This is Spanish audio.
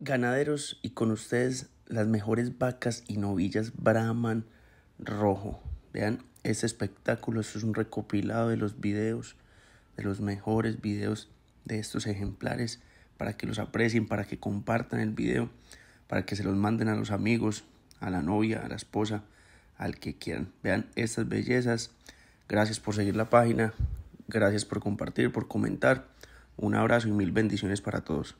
Ganaderos y con ustedes las mejores vacas y novillas Brahman Rojo. Vean, ese espectáculo es un recopilado de los videos, de los mejores videos de estos ejemplares para que los aprecien, para que compartan el video, para que se los manden a los amigos, a la novia, a la esposa, al que quieran. Vean estas bellezas. Gracias por seguir la página. Gracias por compartir, por comentar. Un abrazo y mil bendiciones para todos.